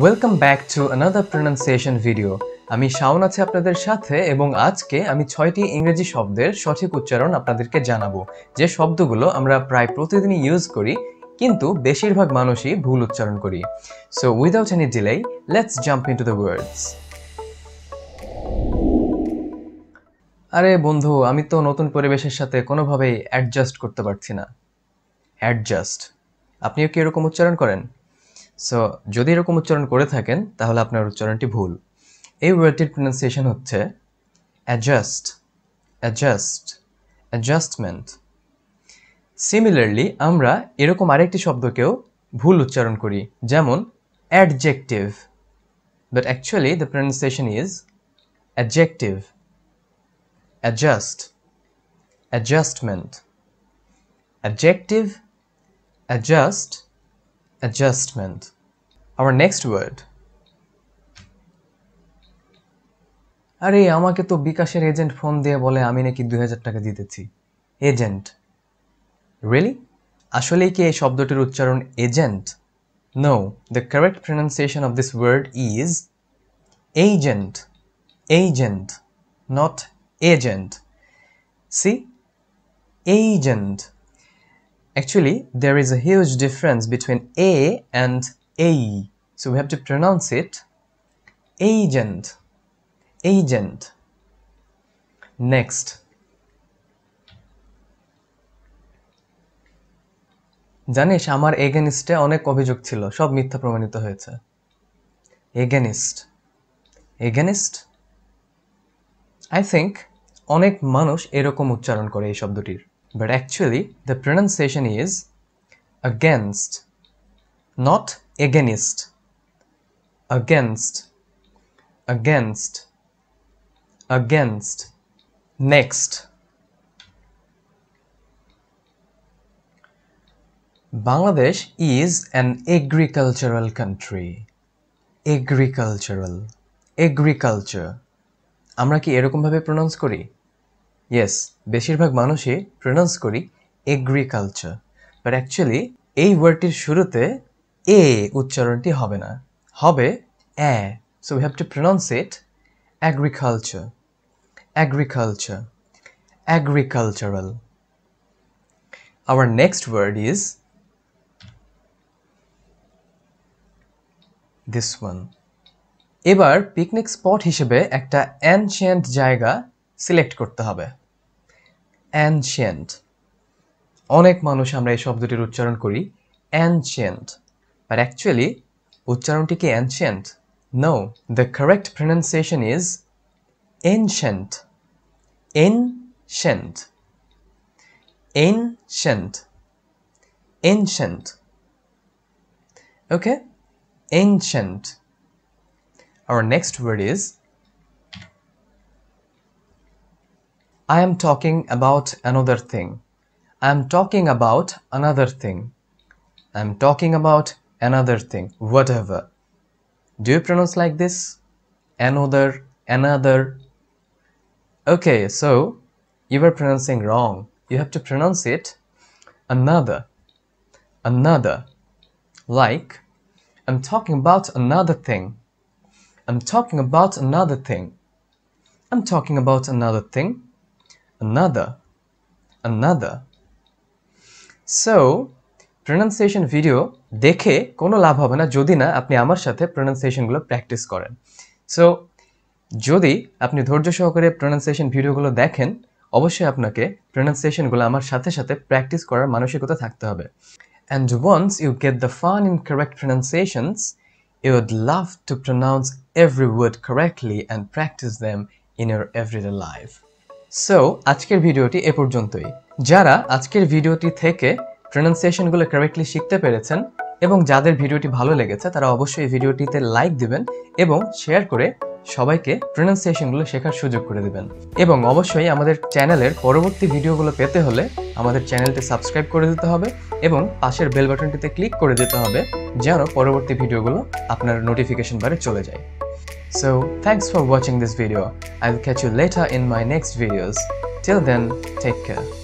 Welcome back to another pronunciation video আমি শাওন আছি আপনাদের সাথে এবং আজকে আমি ছয়টি ইংরেজি শব্দের সঠিক উচ্চারণ আপনাদেরকে জানাবো যে শব্দগুলো আমরা প্রায় প্রতিদিনই ইউজ করি কিন্তু বেশিরভাগ মানুষই ভুল উচ্চারণ করি so without any delay let's jump into the words আরে বন্ধু আমি তো নতুন পরিবেশের সাথে কোনোভাবেই অ্যাডজাস্ট করতে পারছি না অ্যাডজাস্ট আপনিও কি এরকম উচ্চারণ করেন সো যদি এরকম উচ্চারণ করে থাকেন তাহলে আপনার উচ্চারণটি ভুল এই ওয়ার্ডটির প্রোনাউন্সিয়েশন হচ্ছে অ্যাডজাস্ট অ্যাডজাস্ট অ্যাডজাস্টমেন্ট সিমিলারলি আমরা এরকম আরেকটি শব্দকেও ভুল উচ্চারণ করি যেমন adjective but actually the pronunciation is adjective adjust adjustment adjective adjust adjustment. Our next word. আরে আমাকে তো বিকাশের এজেন্ট ফোন দিয়ে বলে আমি নাকি দুই হাজার টাকা দিতেছি এজেন্ট রিয়েলি আসলেই কি এই শব্দটির উচ্চারণ agent know the correct pronunciation of this word is agent agent not agent see agent Actually, there is a huge difference between A and A. So we have to pronounce it agent, agent. Next. জানিস আমার এগেনিস্টে অনেক অভিযোগ ছিল সব মিথ্যা প্রমাণিত হয়েছে against against I think অনেক মানুষ এরকম উচ্চারণ করে এই শব্দটির but actually the pronunciation is against, not against, against, against, against, next. Bangladesh is an agricultural country. Agricultural. Agriculture. আমরা কি এরকমভাবে প্রনাউন্স করি ইয়েস বেশিরভাগ মানুষই প্রোনাউন্স করি এগ্রিকালচার বাট অ্যাকচুয়ালি এই ওয়ার্ডটির শুরুতে এ উচ্চারণটি হবে না হবে uh so we have to pronounce it agriculture agriculture agricultural our next word is this one এবার পিকনিক স্পট হিসেবে একটা অ্যানশিয়েন্ট জায়গা সিলেক্ট করতে হবে অ্যানশিয়েন্ট অনেক মানুষ আমরা এই শব্দটির উচ্চারণ করি অ্যানশিয়েন্ট বাট অ্যাকচুয়ালি উচ্চারণটি কি ancient know the correct pronunciation is ancient ancient ancient ancient okay ancient Our next word is I am talking about another thing. I am talking about another thing. I am talking about another thing. Whatever. Do you pronounce like this? Another, another. Okay, so you were pronouncing wrong. You have to pronounce it another, another. Like, I'm talking about another thing. I'm talking about another thing. I'm talking about another thing. another, another. So, pronunciation video দেখে কোনো লাভ হবে না যদি না আপনি আমার সাথে প্রোনাউন্সিয়েশনগুলো practice করেন সো যদি আপনি ধৈর্য সহকারে প্রোনাউন্সিয়েশন ভিডিওগুলো দেখেন অবশ্যই আপনাকে প্রোনাউন্সিয়েশনগুলো আমার সাথে সাথে প্র্যাকটিস করার মানসিকতা থাকতে হবে and once you get the fun in correct pronunciations you would love to pronounce every word correctly and practice them in your everyday life so আজকের ভিডিওটি এ পর্যন্তই যারা আজকের ভিডিওটি থেকে প্রনাউন্সিয়েশনগুলো কারেক্টলি শিখতে পেরেছেন এবং যাদের ভিডিওটি ভালো লেগেছে তারা অবশ্যই ভিডিওটিতে লাইক দিবেন এবং শেয়ার করে সবাইকে প্রনাউন্সিয়েশনগুলো শেখার সুযোগ করে দেবেন এবং অবশ্যই আমাদের চ্যানেলের পরবর্তী ভিডিওগুলো পেতে হলে আমাদের চ্যানেলটি সাবস্ক্রাইব করে দিতে হবে এবং পাশের বেল বাটনটিতে ক্লিক করে দিতে হবে যেন পরবর্তী ভিডিওগুলো আপনার নোটিফিকেশন বারে চলে যায় So thanks for watching this video. I'll catch you later in my next videos. Till then, take care.